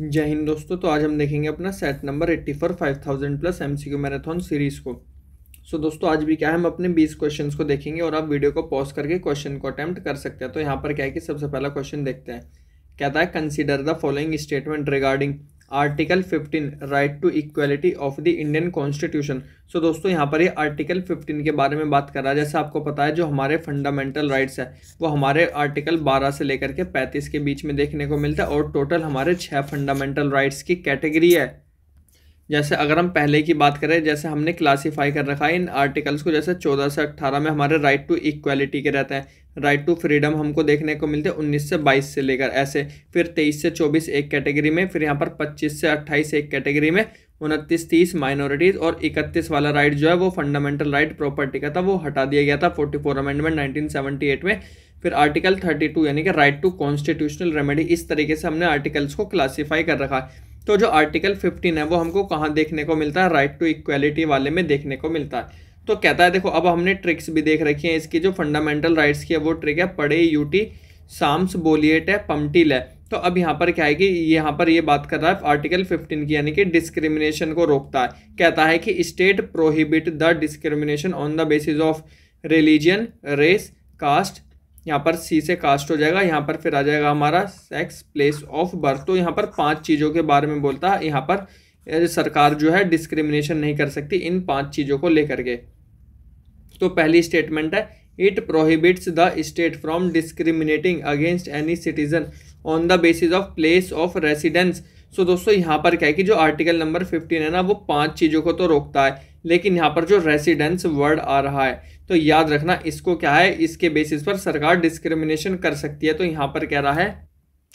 जय हिंद दोस्तों तो आज हम देखेंगे अपना set number eighty four five thousand plus M C marathon series को सो so, दोस्तों आज भी क्या है हम अपने बीस क्वेश्चंस को देखेंगे और आप वीडियो को पॉज करके क्वेश्चन को अटैम्प्ट कर सकते हैं तो यहाँ पर क्या है कि सबसे पहला क्वेश्चन देखते हैं कहता है consider the following statement regarding article 15 right to equality of the Indian constitution so दोस्तों यहाँ पर ये आर्टिकल 15 के बारे में बात कर रहा है जैसे आपको पता है जो हमारे फंडामेंटल राइट्स है वो हमारे आर्टिकल 12 से लेकर के 35 के बीच में देखने को मिलता है और टोटल हमारे छः फंडामेंटल राइट्स की कैटेगरी है जैसे अगर हम पहले की बात करें जैसे हमने क्लासीफाई कर रखा है इन आर्टिकल्स को जैसे चौदह से अट्ठारह में हमारे राइट टू इक्वलिटी के रहते हैं राइट टू फ्रीडम हमको देखने को मिलते हैं उन्नीस से बाईस से लेकर ऐसे फिर तेईस से चौबीस एक कैटेगरी में फिर यहाँ पर पच्चीस से अट्ठाईस एक कैटेगरी में उनतीस तीस माइनॉरिटीज और इकतीस वाला राइट जो है वो फंडामेंटल राइट प्रॉपर्टी का था वो हटा दिया गया था फोर्टी फोर अमेंडमेंट 1978 में फिर आर्टिकल 32 यानी कि राइट टू कॉन्स्टिट्यूशनल रेमेडी इस तरीके से हमने आर्टिकल्स को क्लासीफाई कर रखा है तो जो आर्टिकल फिफ्टीन है वो हमको कहाँ देखने को मिलता है राइट टू इक्वालिटी वाले में देखने को मिलता है तो कहता है देखो अब हमने ट्रिक्स भी देख रखी हैं इसकी जो फंडामेंटल राइट्स की है वो ट्रिक है पड़े यूटी साम्स बोलिएट है पम्टिल है तो अब यहाँ पर क्या है कि यहाँ पर ये बात कर रहा है आर्टिकल 15 की यानी कि डिस्क्रिमिनेशन को रोकता है कहता है कि state prohibit the discrimination on the basis of religion race caste यहाँ पर सी से कास्ट हो जाएगा यहाँ पर फिर आ जाएगा हमारा सेक्स प्लेस ऑफ बर्थ तो यहाँ पर पांच चीज़ों के बारे में बोलता है यहाँ पर सरकार जो है डिस्क्रिमिनेशन नहीं कर सकती इन पांच चीज़ों को लेकर के तो पहली स्टेटमेंट है it prohibits the state from discriminating against any citizen on the basis of place of residence so दोस्तों यहाँ पर क्या है कि जो आर्टिकल नंबर फिफ्टीन है ना वो पांच चीज़ों को तो रोकता है लेकिन यहाँ पर जो रेसिडेंस वर्ड आ रहा है तो याद रखना इसको क्या है इसके बेसिस पर सरकार डिस्क्रिमिनेशन कर सकती है तो यहाँ पर कह रहा है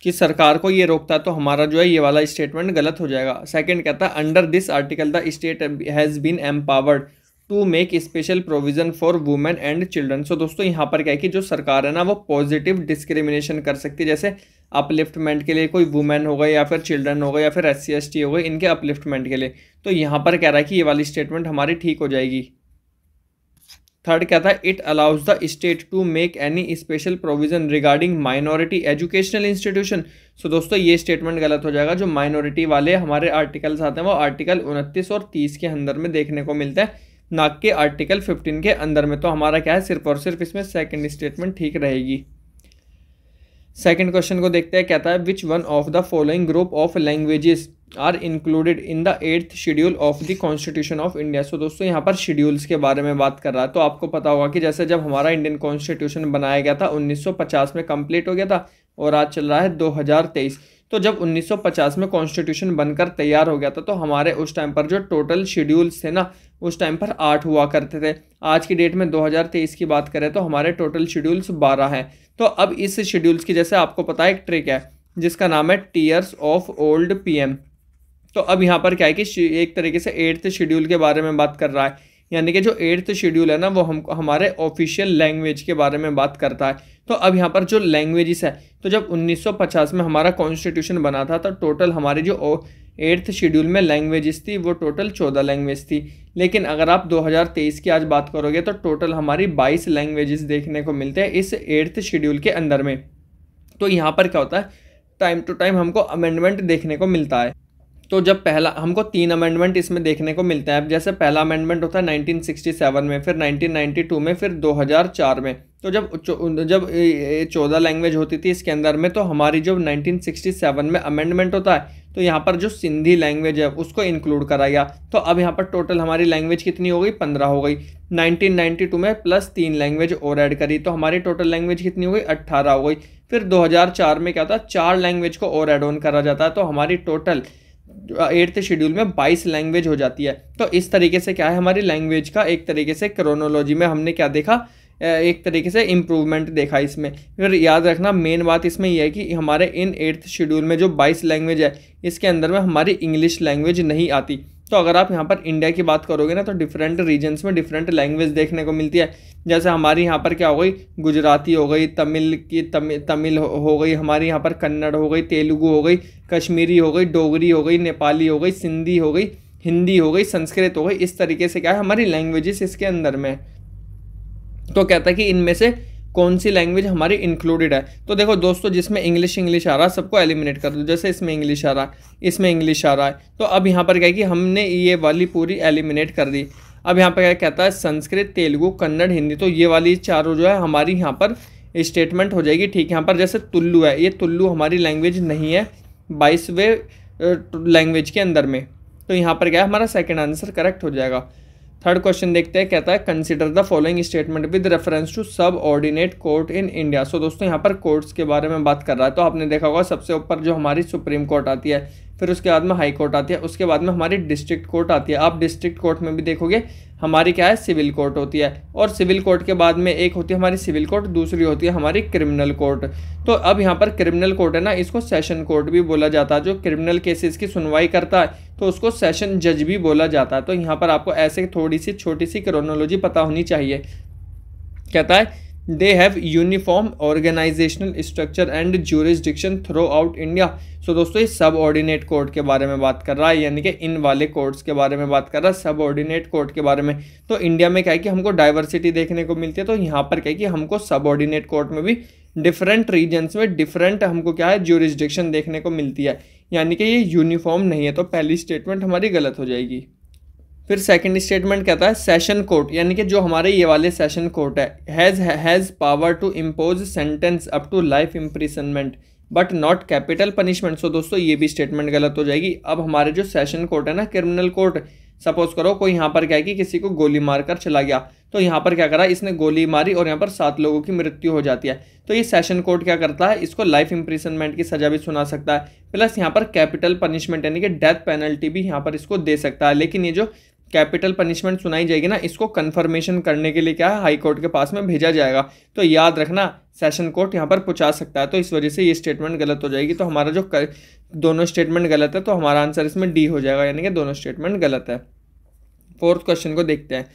कि सरकार को ये रोकता है तो हमारा जो है ये वाला स्टेटमेंट गलत हो जाएगा सेकंड कहता है under this article the state has been empowered to make special provision for women and children so दोस्तों यहाँ पर क्या है कि जो सरकार है ना वो पॉजिटिव डिस्क्रिमिनेशन कर सकती है जैसे अपलिफ्टमेंट के लिए कोई वुमेन हो गए या फिर चिल्ड्रन हो गए या फिर एस सी हो गए इनके अपलिफ्टमेंट के लिए तो यहाँ पर कह रहा है कि ये वाली स्टेटमेंट हमारी ठीक हो जाएगी थर्ड क्या था it allows the state to make any special provision regarding minority educational institution so दोस्तों ये स्टेटमेंट गलत हो जाएगा जो माइनॉरिटी वाले हमारे आर्टिकल्स आते हैं वो आर्टिकल उनतीस और तीस के अंदर में देखने को मिलता है नाक के आर्टिकल 15 के अंदर में तो हमारा क्या है सिर्फ और सिर्फ इसमें सेकंड स्टेटमेंट ठीक रहेगी सेकंड क्वेश्चन को देखते हैं कहता है which one of the following group of languages are included in the eighth schedule of the constitution of India so दोस्तों यहाँ पर शेड्यूल्स के बारे में बात कर रहा है तो आपको पता होगा कि जैसे जब हमारा इंडियन कॉन्स्टिट्यूशन बनाया गया था 1950 में कंप्लीट हो गया था और आज चल रहा है 2023 तो जब 1950 में कॉन्स्टिट्यूशन बनकर तैयार हो गया था तो हमारे उस टाइम पर जो टोटल शेड्यूल्स थे ना उस टाइम पर आठ हुआ करते थे आज की डेट में 2023 की बात करें तो हमारे टोटल शेड्यूल्स बारह हैं तो अब इस शेड्यूल्स की जैसे आपको पता है एक ट्रिक है जिसका नाम है टीयर्स ऑफ ओल्ड पीएम तो अब यहाँ पर क्या है कि एक तरीके से एट्थ शेड्यूल के बारे में बात कर रहा है यानी कि जो एट्थ शेड्यूल है ना वो हम हमारे ऑफिशियल लैंग्वेज के बारे में बात करता है तो अब यहाँ पर जो लैंग्वेजेस है तो जब 1950 में हमारा कॉन्स्टिट्यूशन बना था तो टोटल हमारे जो एट्थ शेड्यूल में लैंग्वेजेस थी वो टोटल चौदह लैंग्वेज थी लेकिन अगर आप 2023 की आज बात करोगे तो टोटल हमारी बाईस लैंग्वेजेस देखने को मिलते हैं इस एट्थ शेड्यूल के अंदर में तो यहाँ पर क्या होता है टाइम टू टाइम हमको अमेंडमेंट देखने को मिलता है तो जब पहला हमको तीन अमेंडमेंट इसमें देखने को मिलता है जैसे पहला अमेंडमेंट होता है नाइनटीन में फिर नाइनटीन में फिर दो में तो जब जब चौदह लैंग्वेज होती थी इसके अंदर में तो हमारी जो नाइनटीन में अमेंडमेंट होता है तो यहाँ पर जो सिंधी लैंग्वेज है उसको इंक्लूड करा गया तो अब यहाँ पर टोटल हमारी लैंग्वेज कितनी हो गई पंद्रह हो गई 1992 में प्लस तीन लैंग्वेज और ऐड करी तो हमारी टोटल लैंग्वेज कितनी हो गई अट्ठारह हो गई फिर 2004 में क्या था चार लैंग्वेज को और एड ऑन करा जाता है तो हमारी टोटल एट्थ शेड्यूल में बाईस लैंग्वेज हो जाती है तो इस तरीके से क्या है हमारी लैंग्वेज का एक तरीके से क्रोनोलॉजी में हमने क्या देखा एक तरीके से इम्प्रूवमेंट देखा इसमें फिर याद रखना मेन बात इसमें यह है कि हमारे इन एट्थ शेड्यूल में जो बाईस लैंग्वेज है इसके अंदर में हमारी इंग्लिश लैंग्वेज नहीं आती तो अगर आप यहाँ पर इंडिया की बात करोगे ना तो डिफरेंट रीजन्स में डिफरेंट लैंग्वेज देखने को मिलती है जैसे हमारी यहाँ पर क्या हो गई गुजराती हो गई तमिल की तमिल तमिल हो गई हमारी यहाँ पर कन्नड़ हो गई तेलुगू हो गई कश्मीरी हो गई डोगरी हो गई नेपाली हो गई सिंधी हो गई हिंदी हो गई संस्कृत हो गई इस तरीके से क्या है हमारी लैंग्वेजेस इसके अंदर में है तो कहता है कि इनमें से कौन सी लैंग्वेज हमारी इंक्लूडेड है तो देखो दोस्तों जिसमें इंग्लिश इंग्लिश आ रहा है सबको एलिमिनेट कर दो जैसे इसमें इंग्लिश आ रहा है इसमें इंग्लिश आ रहा है तो अब यहाँ पर क्या है कि हमने ये वाली पूरी एलिमिनेट कर दी अब यहाँ पर क्या कहता है संस्कृत तेलुगु कन्नड़ हिंदी तो ये वाली चारों जो है हमारी यहाँ पर स्टेटमेंट हो जाएगी ठीक यहाँ पर जैसे तुल्लू है ये तुल्लू हमारी लैंग्वेज नहीं है बाईसवें लैंग्वेज के अंदर में तो यहाँ पर क्या है हमारा सेकेंड आंसर करेक्ट हो जाएगा थर्ड क्वेश्चन देखते हैं कहता है consider the following statement with reference to subordinate court in India so दोस्तों यहाँ पर कोर्ट्स के बारे में बात कर रहा है तो आपने देखा होगा सबसे ऊपर जो हमारी सुप्रीम कोर्ट आती है फिर उसके बाद में हाई कोर्ट आती है उसके बाद में हमारी डिस्ट्रिक्ट कोर्ट आती है आप डिस्ट्रिक्ट कोर्ट में भी देखोगे हमारी क्या है सिविल कोर्ट होती है और सिविल कोर्ट के बाद में एक होती है हमारी सिविल कोर्ट दूसरी होती है हमारी क्रिमिनल कोर्ट तो अब यहाँ पर क्रिमिनल कोर्ट है ना इसको सेशन कोर्ट भी बोला जाता है जो क्रिमिनल केसेस की सुनवाई करता है तो उसको सेशन जज भी बोला जाता है तो यहाँ पर आपको ऐसे थोड़ी सी छोटी सी क्रोनोलॉजी पता होनी चाहिए कहता है they have uniform organisational structure and jurisdiction throughout India so दोस्तों ये सब ऑर्डिनेट कोर्ट के बारे में बात कर रहा है यानी कि इन वाले कोर्ट्स के बारे में बात कर रहा है सब ऑर्डिनेट कोर्ट के बारे में तो इंडिया में क्या है कि हमको डाइवर्सिटी देखने को मिलती है तो यहाँ पर क्या है कि हमको सब ऑर्डिनेट कोर्ट में भी डिफरेंट रीजन्स में डिफरेंट हमको क्या है ज्यूरिस्डिक्शन देखने को मिलती है यानी कि ये यूनिफॉर्म नहीं है तो पहली स्टेटमेंट हमारी गलत हो जाएगी फिर सेकंड स्टेटमेंट कहता है सेशन कोर्ट यानी कि जो हमारे ये वाले सेशन कोर्ट है has has power to impose sentence up to life imprisonment but not capital punishment so दोस्तों ये भी स्टेटमेंट गलत हो जाएगी अब हमारे जो सेशन कोर्ट है ना क्रिमिनल कोर्ट सपोज करो कोई यहाँ पर क्या है कि किसी को गोली मारकर चला गया तो यहाँ पर क्या करा इसने गोली मारी और यहाँ पर सात लोगों की मृत्यु हो जाती है तो ये सेशन कोर्ट क्या करता है इसको लाइफ इम्प्रिसनमेंट की सजा भी सुना सकता है प्लस यहाँ पर कैपिटल पनिशमेंट यानी कि डेथ पेनल्टी भी यहाँ पर इसको दे सकता है लेकिन ये जो कैपिटल पनिशमेंट सुनाई जाएगी ना इसको कन्फर्मेशन करने के लिए क्या है हाई कोर्ट के पास में भेजा जाएगा तो याद रखना सेशन कोर्ट यहाँ पर पहुँचा सकता है तो इस वजह से ये स्टेटमेंट गलत हो जाएगी तो हमारा जो कर, दोनों स्टेटमेंट गलत है तो हमारा आंसर इसमें डी हो जाएगा यानी कि दोनों स्टेटमेंट गलत है फोर्थ क्वेश्चन को देखते हैं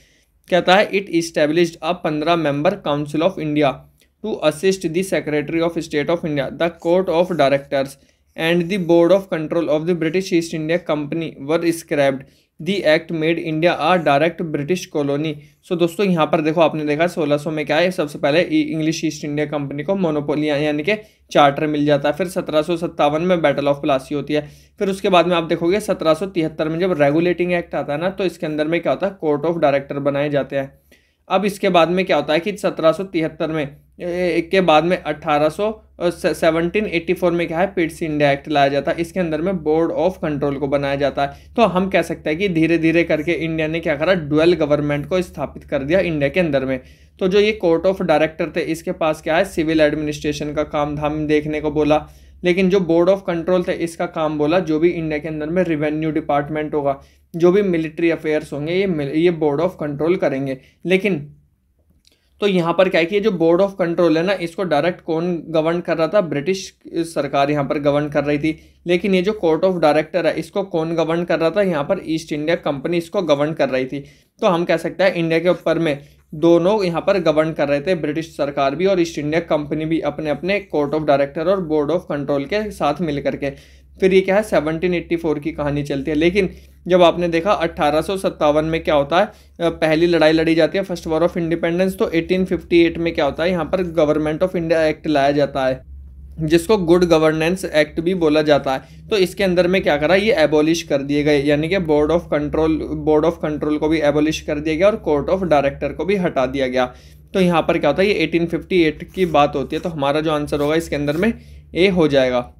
कहता है इट इस्टेब्लिश अ पंद्रह member council of India to assist the secretary of state of India the court of directors and the board of control of the British East India company were scrapped the act made India a direct British colony so दोस्तों यहाँ पर देखो आपने देखा 1600 में क्या है सबसे पहले इंग्लिश ईस्ट इंडिया कंपनी को मोनोपोली यानी कि चार्टर मिल जाता है फिर सत्रह में बैटल ऑफ प्लासी होती है फिर उसके बाद में आप देखोगे सत्रह में जब रेगुलेटिंग एक्ट आता है ना तो इसके अंदर में क्या होता है कोर्ट ऑफ डायरेक्टर बनाए जाते हैं अब इसके बाद में क्या होता है कि सत्रह में एक के बाद में अट्ठारह सेवनटीन एट्टी फोर में क्या है पिट्स इंडिया एक्ट लाया जाता है इसके अंदर में बोर्ड ऑफ कंट्रोल को बनाया जाता है तो हम कह सकते हैं कि धीरे धीरे करके इंडिया ने क्या करा डुअल गवर्नमेंट को स्थापित कर दिया इंडिया के अंदर में तो जो ये कोर्ट ऑफ डायरेक्टर थे इसके पास क्या है सिविल एडमिनिस्ट्रेशन का काम धाम देखने को बोला लेकिन जो बोर्ड ऑफ कंट्रोल थे इसका काम बोला जो भी इंडिया के अंदर में रिवेन्यू डिपार्टमेंट होगा जो भी मिलिट्री अफेयर्स होंगे ये ये बोर्ड ऑफ कंट्रोल करेंगे लेकिन तो यहाँ पर क्या है कि ये जो बोर्ड ऑफ कंट्रोल है ना इसको डायरेक्ट कौन गवर्न कर रहा था ब्रिटिश सरकार यहाँ पर गवर्न कर रही थी लेकिन ये जो कोर्ट ऑफ डायरेक्टर है इसको कौन गवर्न कर रहा था यहाँ पर ईस्ट इंडिया कंपनी इसको गवर्न कर रही थी तो हम कह सकते हैं इंडिया के ऊपर में दोनों यहाँ पर गवर्न कर रहे थे ब्रिटिश सरकार भी और ईस्ट इंडिया कंपनी भी अपने अपने कोर्ट ऑफ डायरेक्टर और बोर्ड ऑफ कंट्रोल के साथ मिल करके फिर ये क्या है सेवनटीन की कहानी चलती है लेकिन जब आपने देखा अट्ठारह में क्या होता है पहली लड़ाई लड़ी जाती है फर्स्ट वॉर ऑफ इंडिपेंडेंस तो 1858 में क्या होता है यहाँ पर गवर्नमेंट ऑफ इंडिया एक्ट लाया जाता है जिसको गुड गवर्नेंस एक्ट भी बोला जाता है तो इसके अंदर में क्या करा ये एबोलिश कर दिए गए यानी कि board of control board of control को भी एबोलिश कर दिया गया और कोर्ट ऑफ डायरेक्टर को भी हटा दिया गया तो यहाँ पर क्या होता है ये 1858 की बात होती है तो हमारा जो आंसर होगा इसके अंदर में ए हो जाएगा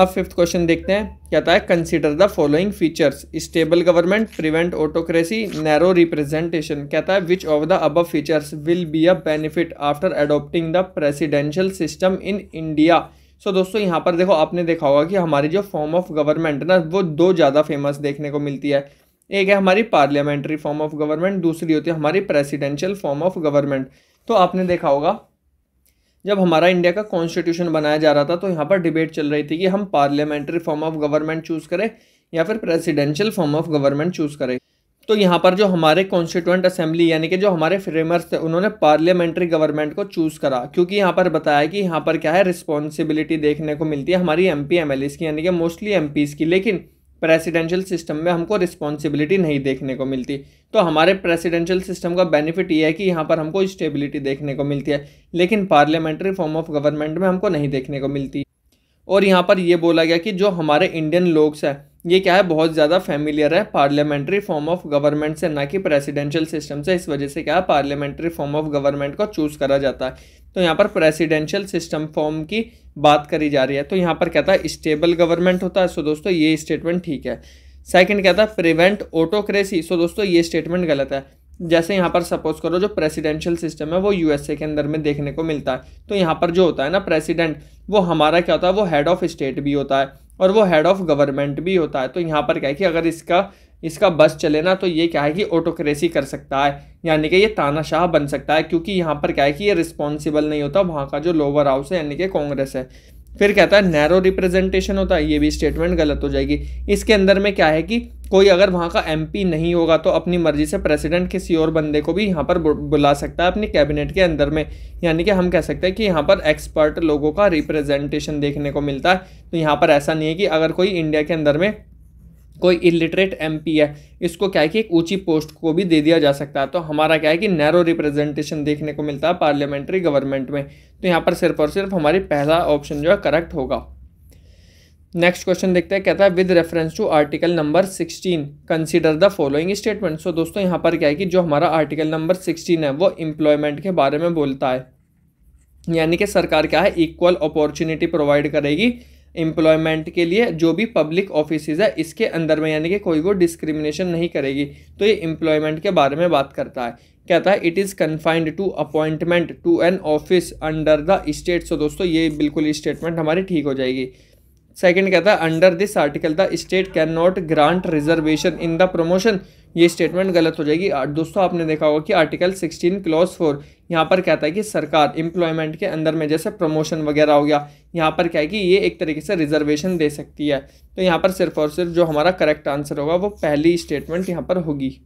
अब फिफ्थ क्वेश्चन देखते हैं कहता है consider the following features stable government prevent autocracy narrow representation कहता है which of the above features will be a benefit after adopting the presidential system in India so दोस्तों यहाँ पर देखो आपने देखा होगा कि हमारी जो फॉर्म ऑफ गवर्नमेंट ना वो दो ज़्यादा फेमस देखने को मिलती है एक है हमारी पार्लियामेंट्री फॉर्म ऑफ गवर्नमेंट दूसरी होती है हमारी प्रेसिडेंशियल फॉर्म ऑफ गवर्नमेंट तो आपने देखा होगा जब हमारा इंडिया का कॉन्स्टिट्यूशन बनाया जा रहा था तो यहाँ पर डिबेट चल रही थी कि हम parliamentary form of government choose करें या फिर presidential form of government choose करें तो यहाँ पर जो हमारे कॉन्स्टिट्यूंट असेंबली यानी कि जो हमारे फ्रेमर्स थे उन्होंने पार्लियामेंट्री गवर्नमेंट को चूज़ करा क्योंकि यहाँ पर बताया कि यहाँ पर क्या है रिस्पॉन्सिबिलिटी देखने को मिलती है हमारी एम पी की यानी कि मोस्टली एम की लेकिन प्रेसिडेंशियल सिस्टम में हमको रिस्पॉन्सिबिलिटी नहीं देखने को मिलती तो हमारे प्रेसिडेंशियल सिस्टम का बेनिफिट ये है कि यहाँ पर हमको स्टेबिलिटी देखने को मिलती है लेकिन पार्लियामेंट्री फॉर्म ऑफ गवर्नमेंट में हमको नहीं देखने को मिलती और यहाँ पर यह बोला गया कि जो हमारे इंडियन लोग्स हैं ये क्या है बहुत ज़्यादा फेमिलियर है पार्लियामेंट्री फॉर्म ऑफ गवर्नमेंट से ना कि प्रेसिडेंशियल सिस्टम से इस वजह से क्या है पार्लियामेंट्री फॉर्म ऑफ गवर्नमेंट को चूज़ करा जाता है तो यहाँ पर प्रेसिडेंशियल सिस्टम फॉर्म की बात करी जा रही है तो यहाँ पर कहता है स्टेबल गवर्नमेंट होता है सो दोस्तों ये स्टेटमेंट ठीक है सेकेंड कहता है प्रिवेंट ऑटोक्रेसी सो दोस्तों ये स्टेटमेंट गलत है जैसे यहाँ पर सपोज करो जो प्रेसिडेंशियल सिस्टम है वो यूएसए के अंदर में देखने को मिलता है तो यहाँ पर जो होता है ना प्रेसिडेंट वो हमारा क्या होता है वो हेड ऑफ स्टेट भी होता है और वो हेड ऑफ गवर्नमेंट भी होता है तो यहाँ पर क्या है कि अगर इसका इसका बस चले ना तो ये क्या है कि ऑटोक्रेसी कर सकता है यानी कि ये तानाशाह बन सकता है क्योंकि यहाँ पर क्या है कि ये रिस्पॉन्सिबल नहीं होता वहाँ का जो लोअर हाउस है यानी कि कांग्रेस है फिर कहता है नैरो रिप्रेजेंटेशन होता है ये भी स्टेटमेंट गलत हो जाएगी इसके अंदर में क्या है कि कोई अगर वहाँ का एमपी नहीं होगा तो अपनी मर्जी से प्रेसिडेंट किसी और बंदे को भी यहाँ पर बुला सकता है अपनी कैबिनेट के अंदर में यानी कि हम कह सकते हैं कि यहाँ पर एक्सपर्ट लोगों का रिप्रेजेंटेशन देखने को मिलता है तो यहाँ पर ऐसा नहीं है कि अगर कोई इंडिया के अंदर में कोई इलिटरेट एम है इसको क्या है कि एक ऊंची पोस्ट को भी दे दिया जा सकता है तो हमारा क्या है कि नैरो रिप्रेजेंटेशन देखने को मिलता है पार्लियामेंट्री गवर्नमेंट में तो यहाँ पर सिर्फ और सिर्फ हमारी पहला ऑप्शन जो है करेक्ट होगा नेक्स्ट क्वेश्चन देखते हैं कहता है with reference to article number sixteen consider the following statement so दोस्तों यहाँ पर क्या है कि जो हमारा आर्टिकल नंबर सिक्सटीन है वो एम्प्लॉयमेंट के बारे में बोलता है यानी कि सरकार क्या है इक्वल अपॉर्चुनिटी प्रोवाइड करेगी एम्प्लॉयमेंट के लिए जो भी पब्लिक ऑफिस है इसके अंदर में यानी कि कोई वो डिस्क्रिमिनेशन नहीं करेगी तो ये एम्प्लॉयमेंट के बारे में बात करता है कहता है it is confined to appointment to an office under the state so दोस्तों ये बिल्कुल स्टेटमेंट हमारी ठीक हो जाएगी सेकंड कहता है under this article the state can not grant reservation in the promotion ये स्टेटमेंट गलत हो जाएगी दोस्तों आपने देखा होगा कि आर्टिकल 16 क्लॉज फोर यहाँ पर कहता है कि सरकार एम्प्लॉयमेंट के अंदर में जैसे प्रमोशन वगैरह हो गया यहाँ पर क्या है कि ये एक तरीके से रिजर्वेशन दे सकती है तो यहाँ पर सिर्फ और सिर्फ जो हमारा करेक्ट आंसर होगा वो पहली स्टेटमेंट यहाँ पर होगी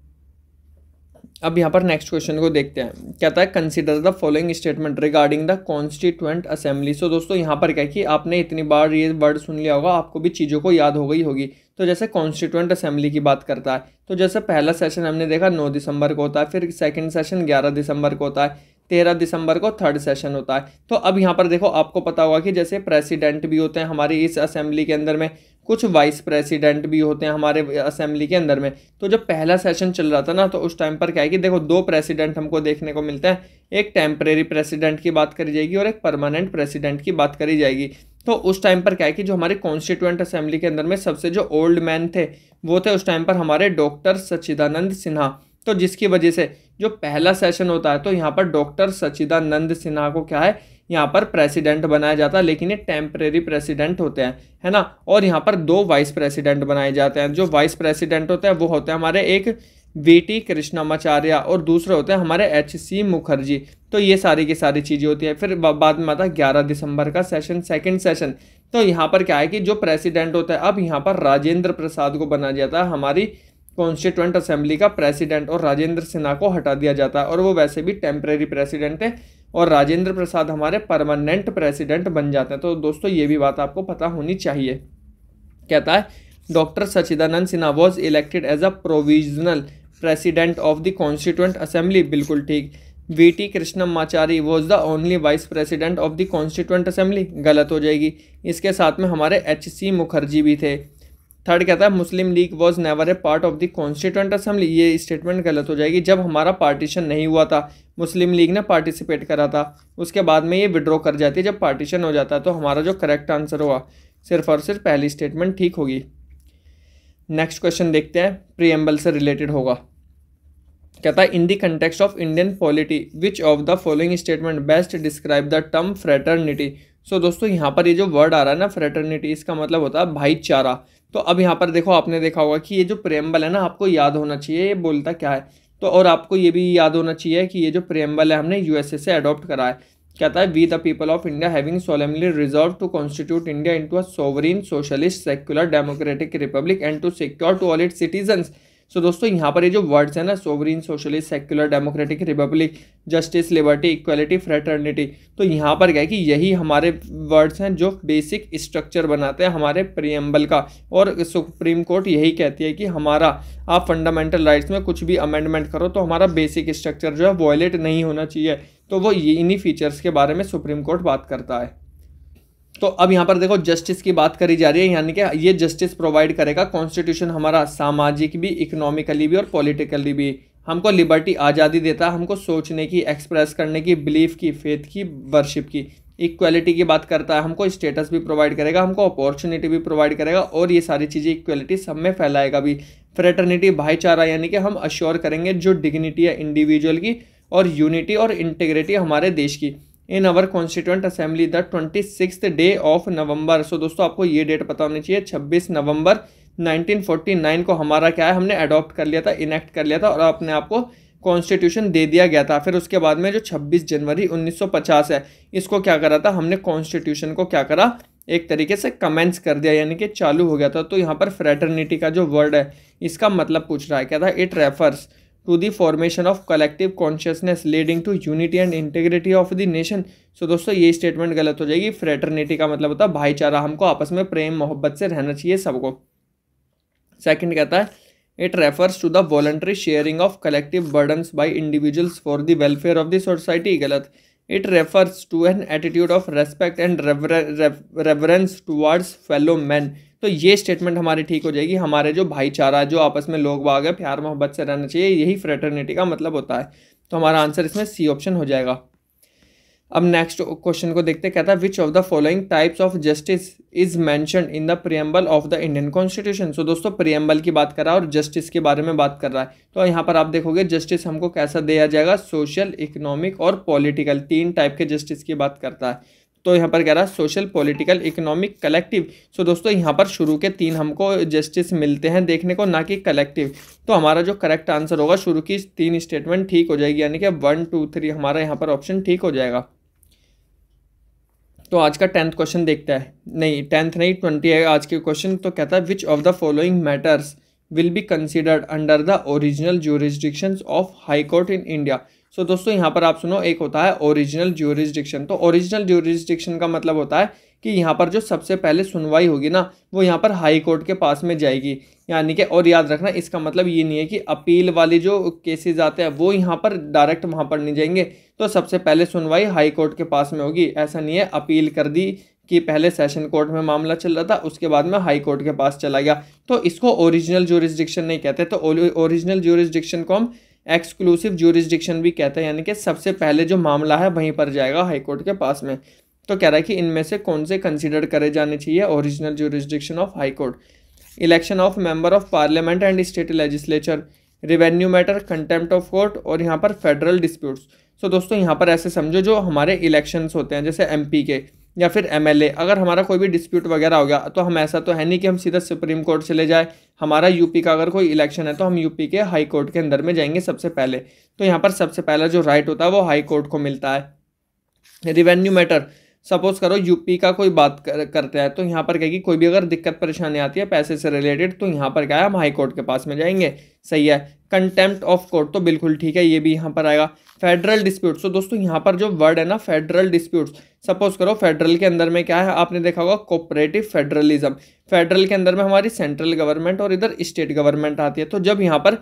अब यहाँ पर नेक्स्ट क्वेश्चन को देखते हैं कहता है consider the following statement regarding the constituent assembly so दोस्तों यहाँ पर क्या कि आपने इतनी बार ये वर्ड सुन लिया होगा आपको भी चीज़ों को याद हो गई होगी तो जैसे कॉन्स्टिट्यूंट असेंबली की बात करता है तो जैसे पहला सेशन हमने देखा नौ दिसंबर को होता है फिर सेकेंड सेशन ग्यारह दिसंबर को होता है तेरह दिसंबर को थर्ड सेशन होता है तो अब यहाँ पर देखो आपको पता होगा कि जैसे प्रेसिडेंट भी होते हैं हमारी इस असेंबली के अंदर में कुछ वाइस प्रेसिडेंट भी होते हैं हमारे असेंबली के अंदर में तो जब पहला सेशन चल रहा था ना तो उस टाइम पर क्या है कि देखो दो प्रेसिडेंट हमको देखने को मिलते हैं एक टेम्परेरी प्रेसिडेंट की बात करी जाएगी और एक परमानेंट प्रेसिडेंट की बात करी जाएगी तो उस टाइम पर क्या है कि जो हमारे कॉन्स्टिट्यूंट असेंबली के अंदर में सबसे जो ओल्ड मैन थे वो थे उस टाइम पर हमारे डॉक्टर सच्चिदानंद सिन्हा तो जिसकी वजह से जो पहला सेशन होता है तो यहाँ पर डॉक्टर सच्चिदानंद सिन्हा को क्या है यहाँ पर प्रेसिडेंट बनाया जाता है लेकिन ये टेम्प्रेरी प्रेसिडेंट होते हैं है ना और यहाँ पर दो वाइस प्रेसिडेंट बनाए जाते हैं जो वाइस प्रेसिडेंट होते हैं वो होते हैं हमारे एक वी टी कृष्णामाचार्य और दूसरे होते हैं हमारे एच सी मुखर्जी तो ये सारी की सारी चीज़ें होती है फिर बाद में आता है ग्यारह दिसंबर का सेशन सेकेंड सेशन तो यहाँ पर क्या है कि जो प्रेसिडेंट होता है अब यहाँ पर राजेंद्र प्रसाद को बनाया जाता है हमारी कॉन्स्टिट्यूंट असेंबली का प्रेसिडेंट और राजेंद्र सिन्हा को हटा दिया जाता है और वो वैसे भी टेम्प्रेरी प्रेसिडेंट है और राजेंद्र प्रसाद हमारे परमानेंट प्रेसिडेंट बन जाते हैं तो दोस्तों ये भी बात आपको पता होनी चाहिए कहता है doctor Sachchidananda Sinha was elected as a provisional president of the constituent assembly बिल्कुल ठीक V T Krishnamachari was the only vice president of the constituent assembly गलत हो जाएगी इसके साथ में हमारे एच सी मुखर्जी भी थे थर्ड कहता है Muslim League was never a part of the constituent assembly ये स्टेटमेंट गलत हो जाएगी जब हमारा पार्टीशन नहीं हुआ था मुस्लिम लीग ने पार्टिसिपेट करा था उसके बाद में ये विड्रॉ कर जाती है जब पार्टीशन हो जाता है तो हमारा जो करेक्ट आंसर हुआ सिर्फ और सिर्फ पहली स्टेटमेंट ठीक होगी नेक्स्ट क्वेश्चन देखते हैं प्रियम्बल से रिलेटेड होगा कहता है in the context of Indian polity which of the following statement best describe the term fraternity so दोस्तों यहाँ पर ये जो वर्ड आ रहा है ना फ्रेटर्निटी इसका मतलब होता है भाईचारा तो अब यहाँ पर देखो आपने देखा होगा कि ये जो प्रेम्बल है ना आपको याद होना चाहिए ये बोलता क्या है तो और आपको ये भी याद होना चाहिए कि ये जो प्रेम्बल है हमने यूएसए से अडॉप्ट करा है कहता है we the people of India having solemnly reserve to constitute India into a sovereign socialist secular democratic republic and to secure to all it citizens so दोस्तों यहाँ पर ये जो वर्ड्स हैं ना sovereign socialist secular democratic republic justice liberty equality fraternity तो यहाँ पर क्या है कि यही हमारे वर्ड्स हैं जो बेसिक स्ट्रक्चर बनाते हैं हमारे प्रियम्बल का और सुप्रीम कोर्ट यही कहती है कि हमारा आप फंडामेंटल राइट्स में कुछ भी अमेंडमेंट करो तो हमारा बेसिक स्ट्रक्चर जो है वॉयलेट नहीं होना चाहिए तो वो इन्हीं फीचर्स के बारे में सुप्रीम कोर्ट बात करता है तो अब यहाँ पर देखो जस्टिस की बात करी जा रही है यानी कि ये जस्टिस प्रोवाइड करेगा कॉन्स्टिट्यूशन हमारा सामाजिक भी इकोनॉमिकली भी और पॉलिटिकली भी हमको लिबर्टी आज़ादी देता है हमको सोचने की एक्सप्रेस करने की बिलीफ की फेथ की वर्शिप की इक्वलिटी की बात करता है हमको स्टेटस भी प्रोवाइड करेगा हमको अपॉर्चुनिटी भी प्रोवाइड करेगा और ये सारी चीज़ें इक्वलिटी सब में फैलाएगा भी फ्रेटर्निटी भाईचारा यानी कि हम अश्योर करेंगे जो डिग्निटी है इंडिविजुअल की और यूनिटी और इंटेग्रिटी हमारे देश की in our constituent assembly the twenty six day of November so दोस्तों आपको ये डेट पता होनी चाहिए छब्बीस नवंबर 1949 को हमारा क्या है हमने अडॉप्ट कर लिया था इनेक्ट कर लिया था और अपने आप को कॉन्स्टिट्यूशन दे दिया गया था फिर उसके बाद में जो 26 जनवरी 1950 है इसको क्या करा था हमने कॉन्स्टिट्यूशन को क्या करा एक तरीके से कमेंस कर दिया यानी कि चालू हो गया था तो यहाँ पर फ्रेटर्निटी का जो वर्ड है इसका मतलब पूछ रहा है क्या था it refers to the formation of collective consciousness leading to unity and integrity of the nation so so, दोस्तों ये स्टेटमेंट गलत हो जाएगी फ्रेटर्निटी का मतलब होता है भाईचारा हमको आपस में प्रेम मोहब्बत से रहना चाहिए सबको सेकंड कहता है it refers to the voluntary sharing of collective burdens by individuals for the welfare of the society गलत it refers to an attitude of respect and reverence towards fellow man तो ये स्टेटमेंट हमारी ठीक हो जाएगी हमारे जो भाईचारा जो आपस में लोग बाग है प्यार मोहब्बत से रहना चाहिए यही फ्रेटर्निटी का मतलब होता है तो हमारा आंसर इसमें सी ऑप्शन हो जाएगा अब नेक्स्ट क्वेश्चन को देखते कहता है which of the following types of justice is mention in the preamble of the Indian constitution so दोस्तों प्रियम्बल की बात कर रहा है और जस्टिस के बारे में बात कर रहा है तो यहाँ पर आप देखोगे जस्टिस हमको कैसा दिया जाएगा सोशल इकोनॉमिक और पॉलिटिकल तीन टाइप के जस्टिस की बात करता है तो यहाँ पर कह रहा है social political economic collective so दोस्तों यहाँ पर शुरू के तीन हमको जस्टिस मिलते हैं देखने को ना कि कलेक्टिव तो हमारा जो करेक्ट आंसर होगा शुरू की तीन स्टेटमेंट ठीक हो जाएगी यानी कि वन टू थ्री हमारा यहाँ पर ऑप्शन ठीक हो जाएगा तो आज का टेंथ क्वेश्चन देखता है नहीं टेंथ नहीं ट्वेंटी है आज के क्वेश्चन तो कहता है which of the following matters will be considered under the original jurisdictions of high court in India so दोस्तों यहाँ पर आप सुनो एक होता है ओरिजिनल ज्यूरिस्डिक्शन तो ओरिजिनल ज्यूरिस्डिक्शन का मतलब होता है कि यहाँ पर जो सबसे पहले सुनवाई होगी ना वो यहाँ पर हाई कोर्ट के पास में जाएगी यानी कि और याद रखना इसका मतलब ये नहीं है कि अपील वाले जो केसेज आते हैं वो यहाँ पर डायरेक्ट वहाँ पर नहीं जाएंगे तो सबसे पहले सुनवाई हाई कोर्ट के पास में होगी ऐसा नहीं है अपील कर दी कि पहले सेशन कोर्ट में मामला चल रहा था उसके बाद में हाई कोर्ट के पास चला गया तो इसको ओरिजिनल ज्यूरिस्डिक्शन नहीं कहते तो ओरिजिनल जोरिस्डिक्शन को हम एक्सक्लूसिव ज्यूरिस्डिक्शन भी कहते हैं यानी कि सबसे पहले जो मामला है वहीं पर जाएगा हाई कोर्ट के पास में तो कह रहा है कि इनमें से कौन से कंसिडर करे जाने चाहिए original jurisdiction of high court election of member of parliament and state legislature revenue matter contempt of court और यहाँ पर फेडरल डिस्प्यूट्स सो दोस्तों यहाँ पर ऐसे समझो जो हमारे इलेक्शंस होते हैं जैसे एमपी के या फिर एमएलए अगर हमारा कोई भी डिस्प्यूट वगैरह हो गया तो हम ऐसा तो है नहीं कि हम सीधा सुप्रीम कोर्ट चले जाए हमारा यूपी का अगर कोई इलेक्शन है तो हम यूपी के हाई कोर्ट के अंदर में जाएंगे सबसे पहले तो यहाँ पर सबसे पहला जो राइट होता है वो हाई कोर्ट को मिलता है रिवेन्यू मैटर सपोज करो यूपी का कोई बात कर, करते हैं तो यहाँ पर कहेगी कोई भी अगर दिक्कत परेशानी आती है पैसे से रिलेटेड तो यहाँ पर क्या है हम हाई कोर्ट के पास में जाएंगे सही है कंटेम्प्ट ऑफ कोर्ट तो बिल्कुल ठीक है ये भी यहाँ पर आएगा फेडरल डिस्प्यूट्स तो दोस्तों यहाँ पर जो वर्ड है ना फेडरल डिस्प्यूट्स सपोज करो फेडरल के अंदर में क्या है आपने देखा होगा कोऑपरेटिव फेडरलिज्म फेडरल के अंदर में हमारी सेंट्रल गवर्नमेंट और इधर स्टेट गवर्नमेंट आती है तो जब यहाँ पर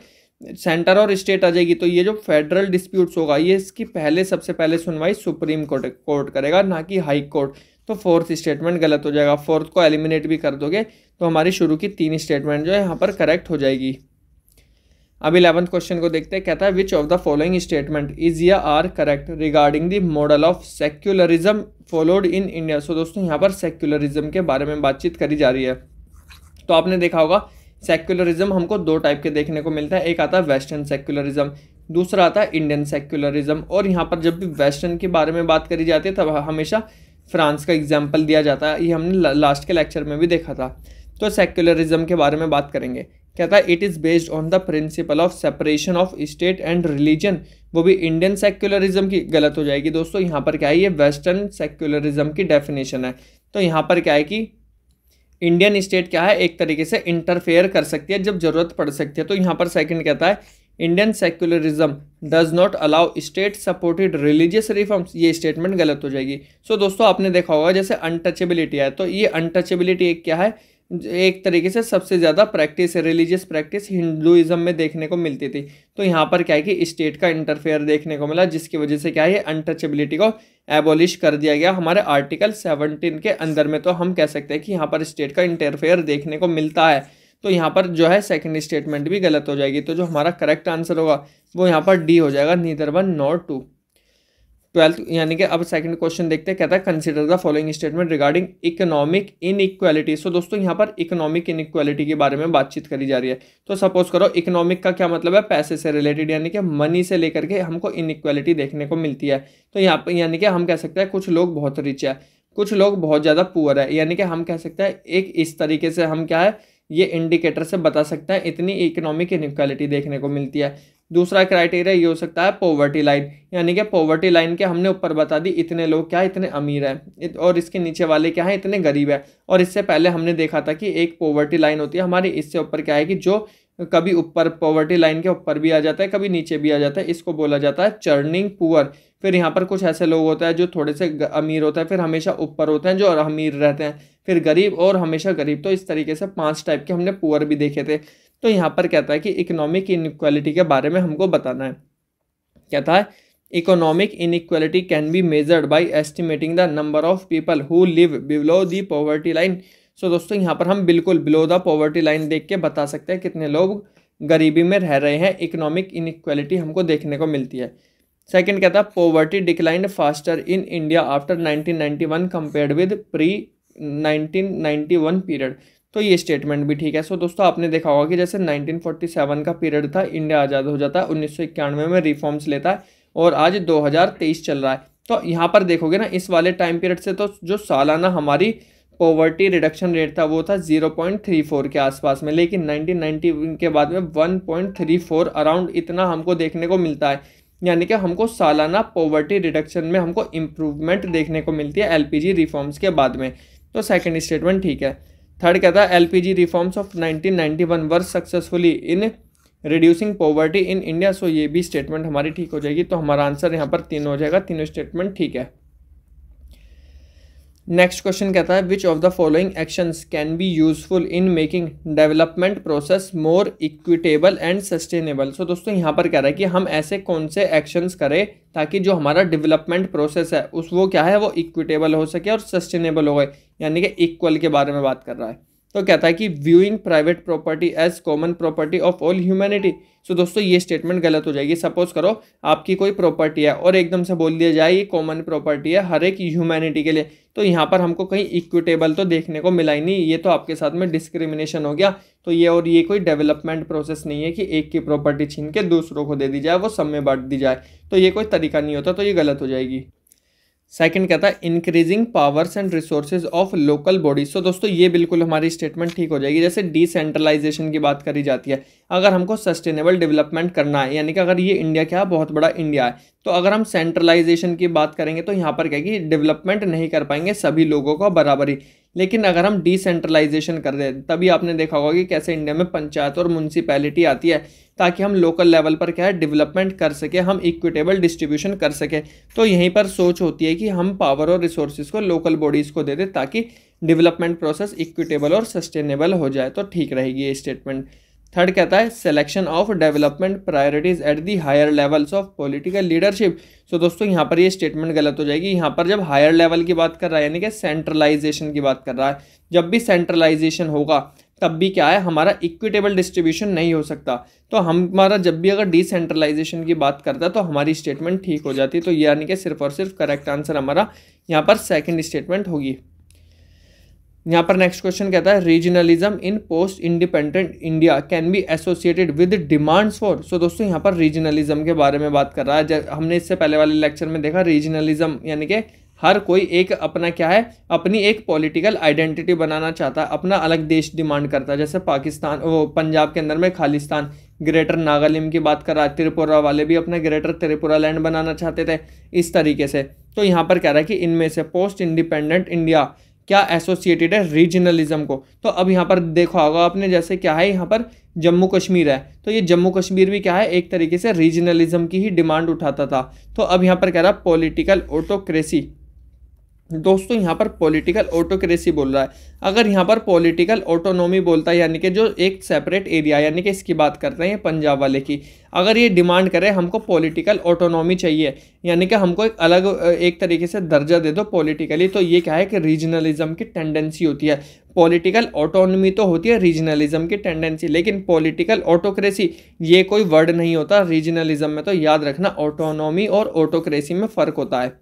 सेंटर और स्टेट आ जाएगी तो ये जो फेडरल डिस्प्यूट्स होगा ये इसकी पहले सबसे पहले सुनवाई सुप्रीम कोर्ट कोर्ट करेगा ना कि हाई कोर्ट तो फोर्थ स्टेटमेंट गलत हो जाएगा फोर्थ को एलिमिनेट भी कर दोगे तो हमारी शुरू की तीन स्टेटमेंट जो है यहाँ पर करेक्ट हो जाएगी अब इलेवंथ क्वेश्चन को देखते हैं कहता है which of the following statement is या are correct regarding the model of secularism followed in India so दोस्तों यहाँ पर सेक्युलरिज्म के बारे में बातचीत करी जा रही है तो आपने देखा होगा सेक्युलरिज्म हमको दो टाइप के देखने को मिलता है एक आता है वेस्टर्न सेक्युलरिज्म दूसरा आता है इंडियन सेक्युलरिज्म और यहाँ पर जब भी वेस्टर्न के बारे में बात करी जाती है तब हमेशा फ्रांस का एग्जाम्पल दिया जाता है ये हमने लास्ट के लेक्चर में भी देखा था तो सेक्युलरिज्म के बारे में बात करेंगे कहता है it is based on the principle of separation of state and religion वो भी इंडियन सेक्युलरिज्म की गलत हो जाएगी दोस्तों यहाँ पर क्या है ये वेस्टर्न सेक्युलरिज्म की डेफिनेशन है तो यहाँ पर क्या है कि इंडियन स्टेट क्या है एक तरीके से इंटरफेयर कर सकती है जब जरूरत पड़ सकती है तो यहाँ पर सेकंड कहता है Indian secularism does not allow state supported religious reforms ये स्टेटमेंट गलत हो जाएगी सो so, दोस्तों आपने देखा होगा जैसे अनटचेबिलिटी है तो ये अनटचेबिलिटी एक क्या है एक तरीके से सबसे ज़्यादा प्रैक्टिस रिलीजियस प्रैक्टिस हिंदुज़म में देखने को मिलती थी तो यहाँ पर क्या है कि स्टेट का इंटरफेयर देखने को मिला जिसकी वजह से क्या है अनटचेबिलिटी को एबोलिश कर दिया गया हमारे आर्टिकल सेवनटीन के अंदर में तो हम कह सकते हैं कि यहाँ पर स्टेट का इंटरफेयर देखने को मिलता है तो यहाँ पर जो है सेकेंड स्टेटमेंट भी गलत हो जाएगी तो जो हमारा करेक्ट आंसर होगा वो यहाँ पर डी हो जाएगा neither one not two twelfth यानी कि अब सेकंड क्वेश्चन देखते हैं कहता है consider the following statement regarding economic equality so दोस्तों यहाँ पर इकोनॉमिक इन इक्वालिटी के बारे में बातचीत करी जा रही है तो सपोज करो इकोनॉमिक का क्या मतलब है पैसे से रिलेटेड यानी कि मनी से लेकर के हमको इनइक्वालिटी देखने को मिलती है तो यहाँ पर यानी कि हम कह सकते हैं कुछ लोग बहुत रिच है कुछ लोग बहुत ज़्यादा पुअर है यानी कि हम कह सकते हैं एक इस तरीके से हम क्या है ये इंडिकेटर से बता सकते हैं इतनी इकोनॉमिक इनक्वालिटी देखने को मिलती है दूसरा क्राइटेरिया ये हो सकता है पॉवर्टी लाइन यानी कि पॉवर्टी लाइन के हमने ऊपर बता दी इतने लोग क्या इतने अमीर हैं और इसके नीचे वाले क्या हैं इतने गरीब है और इससे पहले हमने देखा था कि एक पॉवर्टी लाइन होती है हमारी इससे ऊपर क्या है कि जो कभी ऊपर पॉवर्टी लाइन के ऊपर भी आ जाता है कभी नीचे भी आ जाता है इसको बोला जाता है चर्निंग पुअर फिर यहाँ पर कुछ ऐसे लोग होते हैं जो थोड़े से अमीर होते हैं फिर हमेशा ऊपर होते हैं जो अमीर रहते हैं फिर गरीब और हमेशा गरीब तो इस तरीके से पांच टाइप के हमने पुअर भी देखे थे तो यहाँ पर कहता है कि इकोनॉमिक इनक्वालिटी के बारे में हमको बताना है कहता है economic inequality can be measured by estimating the number of people who live below the poverty line so दोस्तों यहाँ पर हम बिल्कुल बिलो द पॉवर्टी लाइन देख के बता सकते हैं कितने लोग गरीबी में रह रहे हैं इकोनॉमिक इनक्वालिटी हमको देखने को मिलती है सेकंड कहता है poverty declined faster in India after 1991 compared with pre 1991 period तो ये स्टेटमेंट भी ठीक है सो दोस्तों आपने देखा होगा कि जैसे 1947 का पीरियड था इंडिया आज़ाद हो जाता है उन्नीस में रिफॉर्म्स लेता है और आज 2023 चल रहा है तो यहाँ पर देखोगे ना इस वाले टाइम पीरियड से तो जो सालाना हमारी पॉवर्टी रिडक्शन रेट था वो था 0.34 के आसपास में लेकिन 1990 के बाद में 1.34 अराउंड इतना हमको देखने को मिलता है यानी कि हमको सालाना पॉवर्टी रिडक्शन में हमको इम्प्रूवमेंट देखने को मिलती है एलपीजी रिफॉर्म्स के बाद में तो सेकंड स्टेटमेंट ठीक है थर्ड क्या था LPG reforms of 1991 were successfully in reducing poverty in India so ये भी स्टेटमेंट हमारी ठीक हो जाएगी तो हमारा आंसर यहाँ पर तीन हो जाएगा तीनों स्टेटमेंट ठीक है नेक्स्ट क्वेश्चन कहता है which of the following actions can be useful in making development process more equitable and sustainable so दोस्तों यहाँ पर कह रहा है कि हम ऐसे कौन से एक्शंस करें ताकि जो हमारा डेवलपमेंट प्रोसेस है उस वो क्या है वो इक्विटेबल हो सके और सस्टेनेबल हो गए यानी कि इक्वल के बारे में बात कर रहा है तो कहता है कि viewing private property as common property of all humanity so दोस्तों ये स्टेटमेंट गलत हो जाएगी सपोज करो आपकी कोई प्रॉपर्टी है और एकदम से बोल दिया जाए ये कॉमन प्रॉपर्टी है हर एक ह्यूमैनिटी के लिए तो यहाँ पर हमको कहीं इक्विटेबल तो देखने को मिला ही नहीं ये तो आपके साथ में डिस्क्रिमिनेशन हो गया तो ये और ये कोई डेवलपमेंट प्रोसेस नहीं है कि एक की प्रॉपर्टी छीन के दूसरों को दे दी जाए वो सब में बांट दी जाए तो ये कोई तरीका नहीं होता तो ये गलत हो जाएगी सेकंड कहता है increasing powers and resources of local bodies तो दोस्तों ये बिल्कुल हमारी स्टेटमेंट ठीक हो जाएगी जैसे डिसेंट्रलाइजेशन की बात करी जाती है अगर हमको सस्टेनेबल डेवलपमेंट करना है यानी कि अगर ये इंडिया क्या बहुत बड़ा इंडिया है तो अगर हम सेंट्रलाइजेशन की बात करेंगे तो यहाँ पर क्या कि डेवलपमेंट नहीं कर पाएंगे सभी लोगों को बराबरी लेकिन अगर हम डिसेंट्रलाइजेशन कर दें तभी आपने देखा होगा कि कैसे इंडिया में पंचायत और म्यूनसिपैलिटी आती है ताकि हम लोकल लेवल पर क्या है डेवलपमेंट कर सके हम इक्विटेबल डिस्ट्रीब्यूशन कर सके तो यहीं पर सोच होती है कि हम पावर और रिसोर्सेज को लोकल बॉडीज़ को दे दें ताकि डेवलपमेंट प्रोसेस इक्विटेबल और सस्टेनेबल हो जाए तो ठीक रहेगी ये स्टेटमेंट थर्ड कहता है selection of development priorities at the higher levels of political leadership so दोस्तों यहाँ पर ये स्टेटमेंट गलत हो जाएगी यहाँ पर जब हायर लेवल की बात कर रहा है यानी कि सेंट्रलाइजेशन की बात कर रहा है जब भी सेंट्रलाइजेशन होगा तब भी क्या है हमारा इक्विटेबल डिस्ट्रीब्यूशन नहीं हो सकता तो हमारा जब भी अगर डिसेंट्रलाइजेशन की बात करता तो हमारी स्टेटमेंट ठीक हो जाती तो यानी कि सिर्फ और सिर्फ करेक्ट आंसर हमारा यहाँ पर सेकेंड स्टेटमेंट होगी यहाँ पर नेक्स्ट क्वेश्चन कहता है regionalism in post independent India can be associated with demands for so दोस्तों यहाँ पर रीजनलिज्म के बारे में बात कर रहा है हमने इससे पहले वाले लेक्चर में देखा रीजनलिज्म यानी कि हर कोई एक अपना क्या है अपनी एक पॉलिटिकल आइडेंटिटी बनाना चाहता है अपना अलग देश डिमांड करता है जैसे पाकिस्तान वो पंजाब के अंदर में खालिस्तान ग्रेटर नागालैंड की बात कर रहा है त्रिपुरा वाले भी अपना ग्रेटर त्रिपुरा लैंड बनाना चाहते थे इस तरीके से तो यहाँ पर कह रहा है कि इनमें से पोस्ट इंडिपेंडेंट इंडिया क्या एसोसिएटेड है रीजनलिज्म को तो अब यहाँ पर देखा होगा आपने जैसे क्या है यहाँ पर जम्मू कश्मीर है तो ये जम्मू कश्मीर भी क्या है एक तरीके से रीजनलिज्म की ही डिमांड उठाता था तो अब यहाँ पर कह रहा पॉलिटिकल ऑटोक्रेसी दोस्तों यहाँ पर पॉलिटिकल ऑटोक्रेसी बोल रहा है अगर यहाँ पर पॉलिटिकल ऑटोनॉमी बोलता है यानी कि जो एक सेपरेट एरिया यानी कि इसकी बात कर रहे हैं पंजाब वाले की अगर ये डिमांड करे हमको पॉलिटिकल ऑटोनॉमी चाहिए यानी कि हमको एक अलग एक तरीके से दर्जा दे दो पॉलिटिकली तो ये क्या है कि रीजनलिज्म की टेंडेंसी होती है पॉलिटिकल ऑटोनॉमी तो होती है रीजनलिज्म की टेंडेंसी लेकिन पॉलिटिकल ऑटोक्रेसी ये कोई वर्ड नहीं होता रीजनलिज्म में तो याद रखना ऑटोनॉमी और ऑटोक्रेसी में फ़र्क होता है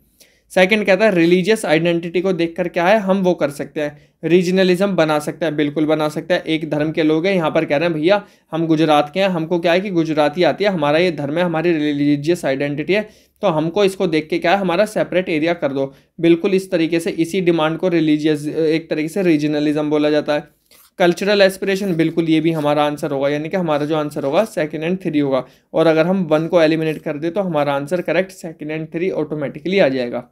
सेकंड कहता है रिलीजियस आइडेंटिटी को देखकर क्या है हम वो कर सकते हैं रीजनलिज्म बना सकते हैं बिल्कुल बना सकते हैं एक धर्म के लोग हैं यहाँ पर कह रहे हैं भैया हम गुजरात के हैं हमको क्या है कि गुजराती आती है हमारा ये धर्म है हमारी रिलीजियस आइडेंटिटी है तो हमको इसको देख के क्या है हमारा सेपरेट एरिया कर दो बिल्कुल इस तरीके से इसी डिमांड को रिलीजियस एक तरीके से रीजनलिज्म बोला जाता है कल्चरल एस्पिरेशन बिल्कुल ये भी हमारा आंसर होगा यानी कि हमारा जो आंसर होगा सेकेंड एंड थ्री होगा और अगर हम वन को एलिमिनेट कर दें तो हमारा answer correct second and three automatically आ जाएगा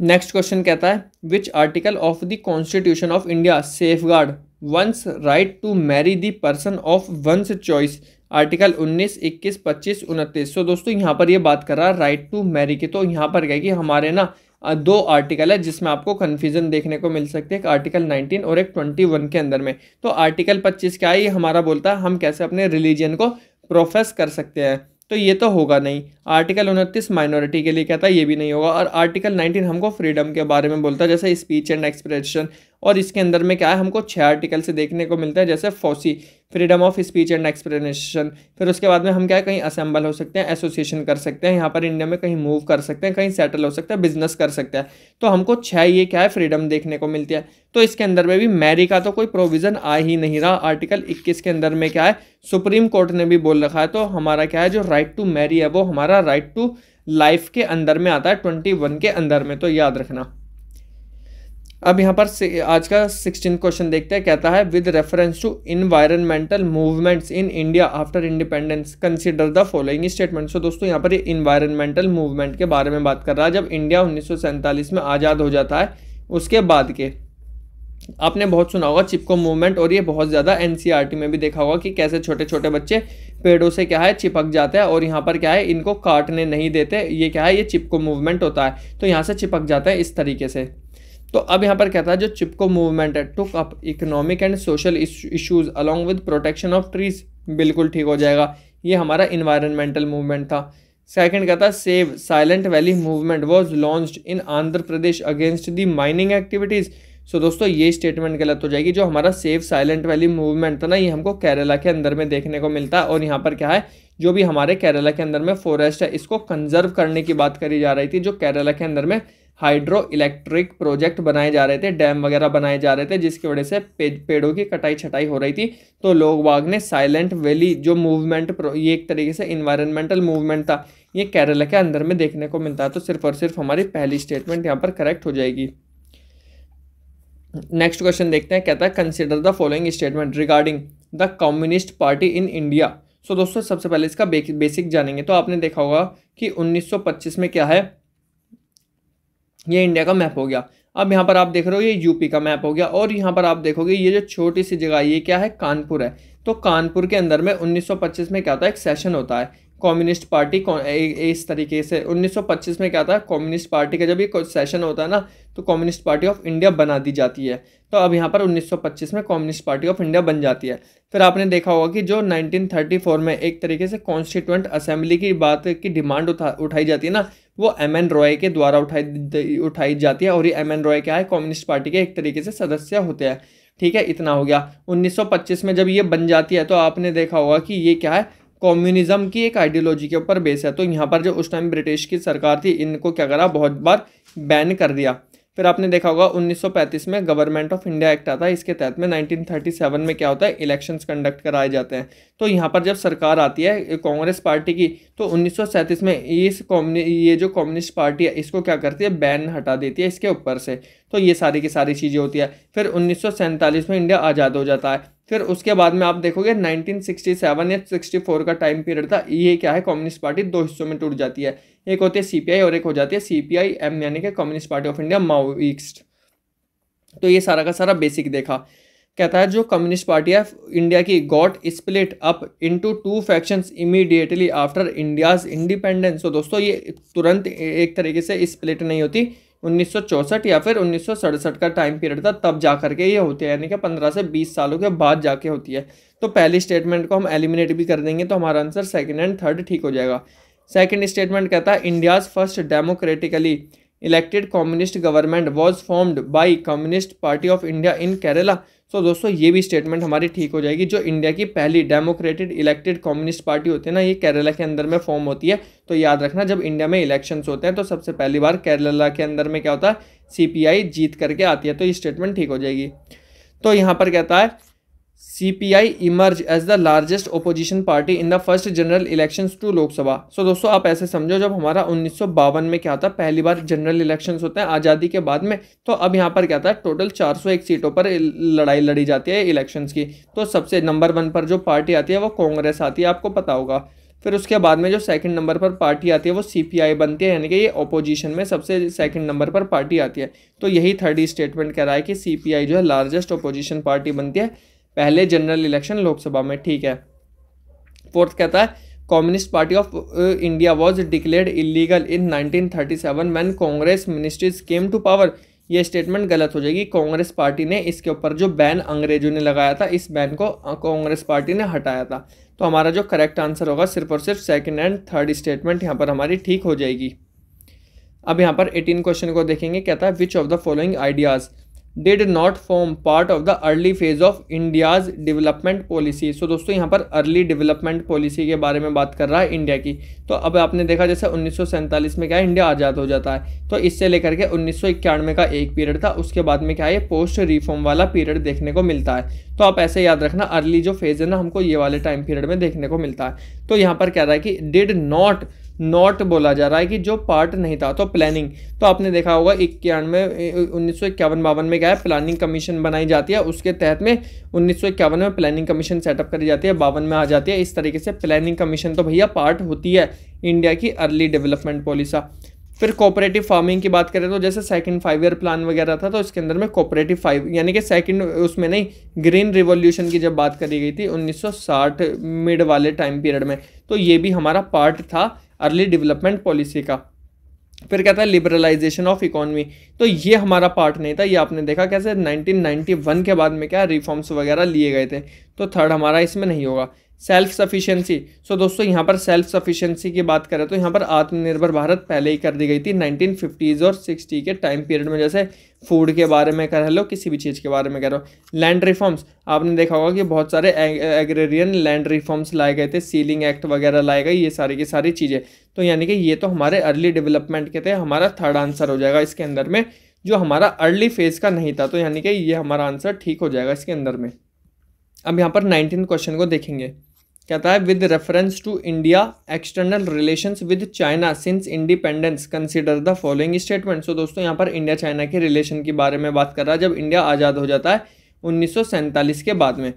नेक्स्ट क्वेश्चन कहता है which article of the constitution of India safeguard one's right to marry the person of one's choice article 19, 21, 25, उनतीस सो दोस्तों यहाँ पर ये बात कर रहा है राइट टू मैरी की तो यहाँ पर क्या कि हमारे ना दो आर्टिकल है जिसमें आपको कन्फ्यूजन देखने को मिल सकती है एक आर्टिकल 19 और एक 21 के अंदर में तो आर्टिकल 25 क्या है ये हमारा बोलता है हम कैसे अपने रिलीजन को प्रोफेस कर सकते हैं तो ये तो होगा नहीं आर्टिकल उनतीस माइनॉरिटी के लिए कहता है ये भी नहीं होगा और आर्टिकल नाइनटीन हमको फ्रीडम के बारे में बोलता है जैसे स्पीच एंड एक्सप्रेशन और इसके अंदर में क्या है हमको छः आर्टिकल से देखने को मिलता है जैसे फौसी freedom of speech and expression फिर उसके बाद में हम क्या है कहीं असेंबल हो सकते हैं एसोसिएशन कर सकते हैं यहाँ पर इंडिया में कहीं मूव कर सकते हैं कहीं सेटल हो सकता है बिजनेस कर सकते हैं तो हमको छः ये क्या है फ्रीडम देखने को मिलती है तो इसके अंदर में भी मैरी का तो कोई प्रोविज़न आ ही नहीं रहा आर्टिकल इक्कीस के अंदर में क्या है सुप्रीम कोर्ट ने भी बोल रखा है तो हमारा क्या है जो राइट टू मैरी है वो हमारा राइट टू लाइफ के अंदर में आता है ट्वेंटी वन के अंदर में तो याद रखना अब यहाँ पर आज का सिक्सटीन क्वेश्चन देखते हैं कहता है with reference to environmental movements in India after independence consider the following statement so दोस्तों यहाँ पर ये इन्वायरमेंटल मूवमेंट के बारे में बात कर रहा है जब इंडिया उन्नीस में आज़ाद हो जाता है उसके बाद के आपने बहुत सुना होगा चिपको मूवमेंट और ये बहुत ज़्यादा एन e में भी देखा होगा कि कैसे छोटे छोटे बच्चे पेड़ों से क्या है चिपक जाते हैं और यहाँ पर क्या है इनको काटने नहीं देते ये क्या है ये चिपको मूवमेंट होता है तो यहाँ से चिपक जाता है इस तरीके से तो अब यहाँ पर कहता है जो चिपको मूवमेंट है took up economic and social issues along with protection of trees बिल्कुल ठीक हो जाएगा ये हमारा इन्वायरमेंटल मूवमेंट था सेकंड कहता है save Silent Valley movement was launched in Andhra Pradesh against the mining activities so दोस्तों ये स्टेटमेंट गलत हो जाएगी जो हमारा सेव साइलेंट वैली मूवमेंट था ना ये हमको केरला के अंदर में देखने को मिलता है और यहाँ पर क्या है जो भी हमारे केरला के अंदर में फॉरेस्ट है इसको कंजर्व करने की बात करी जा रही थी जो केरला के अंदर में हाइड्रो इलेक्ट्रिक प्रोजेक्ट बनाए जा रहे थे डैम वगैरह बनाए जा रहे थे जिसकी वजह से पे, पेड़ों की कटाई छटाई हो रही थी तो लोग बाग ने साइलेंट वैली जो मूवमेंट ये एक तरीके से इन्वायरमेंटल मूवमेंट था ये केरला के अंदर में देखने को मिलता है तो सिर्फ और सिर्फ हमारी पहली स्टेटमेंट यहाँ पर करेक्ट हो जाएगी नेक्स्ट क्वेश्चन देखते हैं कहता है consider the following statement regarding the communist party in India so दोस्तों सबसे पहले इसका बेसिक जानेंगे तो आपने देखा होगा कि 1925 में क्या है ये इंडिया का मैप हो गया अब यहाँ पर आप देख रहे हो ये यूपी का मैप हो गया और यहाँ पर आप देखोगे ये जो छोटी सी जगह ये क्या है कानपुर है तो कानपुर के अंदर में 1925 में क्या था एक सेशन होता है कम्युनिस्ट पार्टी इस तरीके से 1925 में क्या था कम्युनिस्ट पार्टी का जब ये सेशन होता है ना तो कम्युनिस्ट पार्टी ऑफ इंडिया बना दी जाती है तो अब यहाँ पर 1925 में कम्युनिस्ट पार्टी ऑफ इंडिया बन जाती है फिर आपने देखा होगा कि जो 1934 में एक तरीके से कॉन्स्टिट्यूंट असेंबली की बात की डिमांड उठा उठाई जाती है ना वो एम एन रॉय के द्वारा उठाई उठाई जाती है और ये एम एन रॉय क्या है कम्युनिस्ट पार्टी के एक तरीके से सदस्य होते हैं ठीक है इतना हो गया 1925 में जब ये बन जाती है तो आपने देखा होगा कि ये क्या है कम्युनिज्म की एक आइडियोलॉजी के ऊपर बेस है तो यहाँ पर जो उस टाइम ब्रिटिश की सरकार थी इनको क्या करा बहुत बार बैन कर दिया फिर आपने देखा होगा 1935 में गवर्नमेंट ऑफ इंडिया एक्ट आता है इसके तहत में 1937 में क्या होता है इलेक्शंस कंडक्ट कराए जाते हैं तो यहाँ पर जब सरकार आती है कांग्रेस पार्टी की तो 1937 में इस कॉम्युनि ये जो कम्युनिस्ट पार्टी है इसको क्या करती है बैन हटा देती है इसके ऊपर से तो ये सारी की सारी चीज़ें होती है फिर उन्नीस में इंडिया आज़ाद हो जाता है फिर उसके बाद में आप देखोगे 1967 या 64 का टाइम पीरियड था ये क्या है कम्युनिस्ट पार्टी दो हिस्सों में टूट जाती है एक होती है सीपीआई और एक हो जाती है सीपीआई एम यानी कि Communist Party of India Maoist तो ये सारा का सारा बेसिक देखा कहता है जो कम्युनिस्ट पार्टी ऑफ इंडिया की got split up into two faction immediately after India's independence तो दोस्तों ये तुरंत एक तरीके से स्प्लिट नहीं होती उन्नीस या फिर उन्नीस का टाइम पीरियड था तब जा करके ये होते है यानी कि पंद्रह से बीस सालों के बाद जाके होती है तो पहली स्टेटमेंट को हम एलिमिनेट भी कर देंगे तो हमारा आंसर सेकेंड एंड थर्ड ठीक हो जाएगा सेकंड स्टेटमेंट कहता है India's first democratically elected communist government was formed by Communist Party of India in Kerala so दोस्तों ये भी स्टेटमेंट हमारी ठीक हो जाएगी जो इंडिया की पहली डेमोक्रेटिक इलेक्टेड कम्युनिस्ट पार्टी होती है ना ये केरला के अंदर में फॉर्म होती है तो याद रखना जब इंडिया में इलेक्शंस होते हैं तो सबसे पहली बार केरला के अंदर में क्या होता है सी जीत करके आती है तो ये स्टेटमेंट ठीक हो जाएगी तो यहाँ पर कहता है CPI emerge as the largest opposition party in the first general elections to Lok Sabha so दोस्तों आप ऐसे समझो जब हमारा उन्नीस में क्या था पहली बार जनरल इलेक्शंस होते हैं आज़ादी के बाद में तो अब यहाँ पर क्या था टोटल 401 सीटों पर लड़ाई लड़ी जाती है इलेक्शंस की तो सबसे नंबर वन पर जो पार्टी आती है वो कांग्रेस आती है आपको पता होगा फिर उसके बाद में जो सेकंड नंबर पर पार्टी आती है वो सीपीआई बनती है यानी कि ये ओपोजिशन में सबसे सेकंड नंबर पर पार्टी आती है तो यही थर्ड स्टेटमेंट कह रहा है कि सीपीआई जो है लार्जेस्ट ओपोजिशन पार्टी बनती है पहले जनरल इलेक्शन लोकसभा में ठीक है फोर्थ कहता है Communist Party of India was declared illegal in 1937 when Congress ministries came to power ये स्टेटमेंट गलत हो जाएगी कांग्रेस पार्टी ने इसके ऊपर जो बैन अंग्रेजों ने लगाया था इस बैन को कांग्रेस uh, पार्टी ने हटाया था तो हमारा जो करेक्ट आंसर होगा सिर्फ और सिर्फ सेकेंड एंड थर्ड स्टेटमेंट यहाँ पर हमारी ठीक हो जाएगी अब यहाँ पर एटीन क्वेश्चन को देखेंगे कहता है which of the following ideas did not form part of the early phase of India's development policy so दोस्तों यहाँ पर अर्ली डेवलपमेंट पॉलिसी के बारे में बात कर रहा है इंडिया की तो अब आपने देखा जैसे उन्नीस में क्या है इंडिया आज़ाद हो जाता है तो इससे लेकर के उन्नीस का एक पीरियड था उसके बाद में क्या है पोस्ट रिफॉर्म वाला पीरियड देखने को मिलता है तो आप ऐसे याद रखना अर्ली जो फेज है ना हमको ये वाले टाइम पीरियड में देखने को मिलता है तो यहाँ पर कह रहा है कि डिड नॉट नॉट बोला जा रहा है कि जो पार्ट नहीं था तो प्लानिंग तो आपने देखा होगा इक्यानवे उन्नीस सौ इक्यावन बावन में क्या है प्लानिंग कमीशन बनाई जाती है उसके तहत में उन्नीस सौ इक्यावन में प्लानिंग कमीशन सेटअप करी जाती है बावन में आ जाती है इस तरीके से प्लानिंग कमीशन तो भैया पार्ट होती है इंडिया की अर्ली डेवलपमेंट पॉलिसी फिर कोऑपरेटिव फार्मिंग की बात करें तो जैसे सेकंड फाइव ईयर प्लान वगैरह था तो इसके अंदर में कोऑपरेटिव फाइव यानी कि सेकंड उसमें नहीं ग्रीन रिवॉल्यूशन की जब बात करी गई थी 1960 मिड वाले टाइम पीरियड में तो ये भी हमारा पार्ट था अर्ली डेवलपमेंट पॉलिसी का फिर कहता है लिबरलाइजेशन ऑफ इकोनॉमी तो ये हमारा पार्ट नहीं था ये आपने देखा कैसे 1991 के बाद में क्या रिफॉर्म्स वगैरह लिए गए थे तो थर्ड हमारा इसमें नहीं होगा सेल्फ सफिशिएंसी सो दोस्तों यहाँ पर सेल्फ सफिशिएंसी की बात करें तो यहाँ पर आत्मनिर्भर भारत पहले ही कर दी गई थी 1950s और 60 के टाइम पीरियड में जैसे फूड के बारे में कह लो किसी भी चीज़ के बारे में कह लो लैंड रिफॉर्म्स आपने देखा होगा कि बहुत सारे एग्रेरियन लैंड रिफॉर्म्स लाए गए थे सीलिंग एक्ट वगैरह लाए गए ये सारी की सारी चीज़ें तो यानी कि ये तो हमारे अर्ली डेवलपमेंट के थे हमारा थर्ड आंसर हो जाएगा इसके अंदर में जो हमारा अर्ली फेज़ का नहीं था तो यानी कि ये हमारा आंसर ठीक हो जाएगा इसके अंदर में अब यहाँ पर नाइनटीन क्वेश्चन को देखेंगे कहता है with reference to India external relations with China since independence consider the following statement so दोस्तों यहाँ पर इंडिया चाइना के रिलेशन के बारे में बात कर रहा है जब इंडिया आज़ाद हो जाता है उन्नीस के बाद में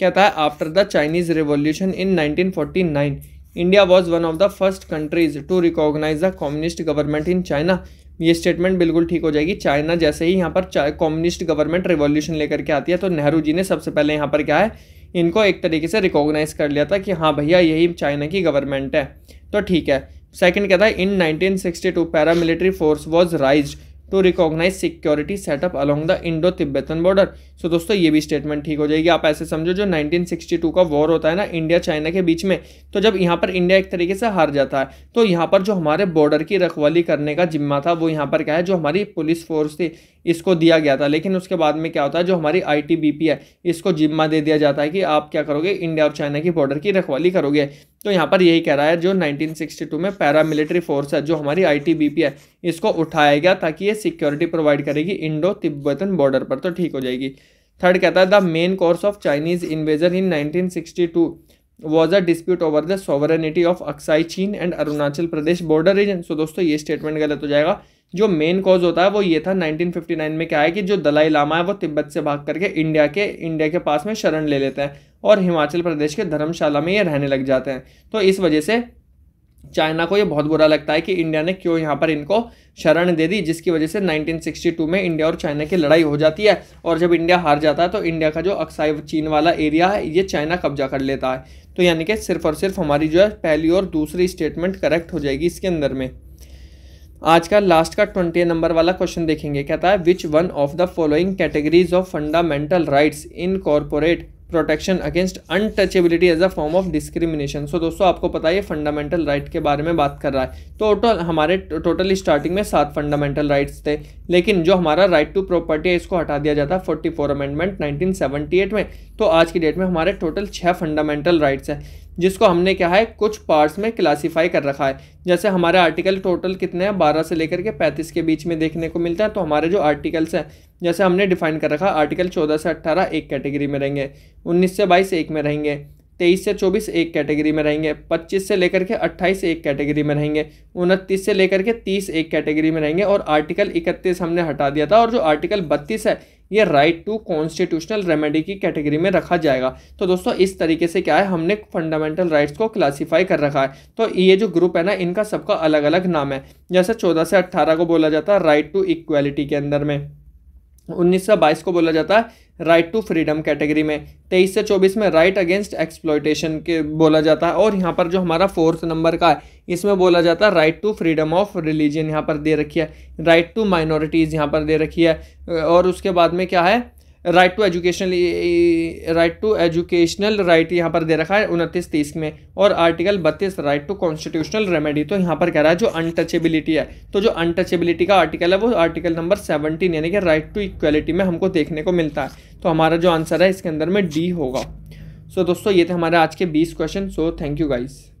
कहता है after the Chinese revolution in 1949 India was one of the first countries to recognise the communist government in China ये स्टेटमेंट बिल्कुल ठीक हो जाएगी चाइना जैसे ही यहाँ पर कम्युनिस्ट गवर्नमेंट रिवॉल्यूशन लेकर के आती है तो नेहरू जी ने सबसे पहले यहाँ पर क्या है इनको एक तरीके से रिकॉग्नाइज कर लिया था कि हाँ भैया यही चाइना की गवर्नमेंट है तो ठीक है सेकंड कहता है in 1962 paramilitary force was raise to recognise security setup along the Indo Tibetan border so दोस्तों ये भी स्टेटमेंट ठीक हो जाएगी आप ऐसे समझो जो 1962 का वॉर होता है ना इंडिया चाइना के बीच में तो जब यहाँ पर इंडिया एक तरीके से हार जाता है तो यहाँ पर जो हमारे बॉर्डर की रखवाली करने का जिम्मा था वो यहाँ पर क्या है जो हमारी पुलिस फोर्स थी इसको दिया गया था लेकिन उसके बाद में क्या होता है जो हमारी आई है इसको जिम्मा दे दिया जाता है कि आप क्या करोगे इंडिया और चाइना की बॉर्डर की रखवाली करोगे तो यहाँ पर यही कह रहा है जो 1962 में पैरामिलिट्री फोर्स है जो हमारी आईटीबीपी है इसको उठाया गया ताकि ये सिक्योरिटी प्रोवाइड करेगी इंडो तिब्बतन बॉर्डर पर तो ठीक हो जाएगी थर्ड कहता है the main cause of Chinese invasion in 1962 was a dispute over the sovereignty of Aksai Chin and Arunachal Pradesh border region so दोस्तों ये स्टेटमेंट गलत हो जाएगा जो मेन कॉज होता है वो ये था 1959 में क्या है कि जो दलाई लामा है वो तिब्बत से भाग करके इंडिया के इंडिया के पास में शरण ले लेते हैं और हिमाचल प्रदेश के धर्मशाला में ये रहने लग जाते हैं तो इस वजह से चाइना को ये बहुत बुरा लगता है कि इंडिया ने क्यों यहाँ पर इनको शरण दे दी जिसकी वजह से 1962 में इंडिया और चाइना की लड़ाई हो जाती है और जब इंडिया हार जाता है तो इंडिया का जो अक्साई चीन वाला एरिया है ये चाइना कब्जा कर लेता है तो यानी कि सिर्फ और सिर्फ हमारी जो है पहली और दूसरी स्टेटमेंट करेक्ट हो जाएगी इसके अंदर में आज का लास्ट का ट्वेंटी नंबर वाला क्वेश्चन देखेंगे कहता है which one of the following categories of fundamental rights incorporate protection against untouchability as a form of discrimination so दोस्तों आपको पता है ये फंडामेंटल राइट के बारे में बात कर रहा है तो टोटल हमारे टोटल स्टार्टिंग में सात फंडामेंटल राइट्स थे लेकिन जो हमारा राइट टू प्रॉपर्टी है इसको हटा दिया जाता है फोर्टी फोर अमेंडमेंट नाइनटीन में तो आज की डेट में हमारे टोटल छः फंडामेंटल राइट्स हैं जिसको हमने क्या है कुछ पार्ट्स में क्लासीफाई कर रखा है जैसे हमारे आर्टिकल टोटल कितने हैं बारह से लेकर के पैंतीस के बीच में देखने को मिलता है तो हमारे जो आर्टिकल्स हैं जैसे हमने डिफाइन कर रखा आर्टिकल चौदह से अट्ठारह एक कैटेगरी में रहेंगे उन्नीस से बाईस एक में रहेंगे तेईस से चौबीस एक कैटेगरी में रहेंगे पच्चीस से लेकर के अट्ठाईस एक कैटेगरी में रहेंगे उनतीस से लेकर के तीस एक कैटेगरी में रहेंगे और आर्टिकल इकतीस हमने हटा दिया था और जो आर्टिकल बत्तीस है ये राइट टू कॉन्स्टिट्यूशनल रेमेडी की कैटेगरी में रखा जाएगा तो दोस्तों इस तरीके से क्या है हमने फंडामेंटल राइट्स को क्लासीफाई कर रखा है तो ये जो ग्रुप है ना इनका सबका अलग अलग नाम है जैसे चौदह से अट्ठारह को बोला जाता है राइट टू इक्वालिटी के अंदर में 1922 को बोला जाता है राइट टू फ्रीडम कैटेगरी में 23 से 24 में राइट अगेंस्ट एक्सप्लॉयटेशन के बोला जाता है और यहाँ पर जो हमारा फोर्थ नंबर का है इसमें बोला जाता है right to freedom of religion यहाँ पर दे रखी है राइट टू माइनॉरिटीज़ यहाँ पर दे रखी है और उसके बाद में क्या है right to educational right to educational right यहाँ पर दे रखा है उनतीस तीस में और आर्टिकल बत्तीस राइट टू कॉन्स्टिट्यूशनल रेमेडी तो यहाँ पर कह रहा है जो अनटचेबिलिटी है तो जो अनटचेबिलिटी का आर्टिकल है वो आर्टिकल नंबर सेवनटीन यानी कि राइट टू इक्वलिटी में हमको देखने को मिलता है तो हमारा जो आंसर है इसके अंदर में डी होगा सो so, दोस्तों ये थे हमारे आज के बीस question so thank you guys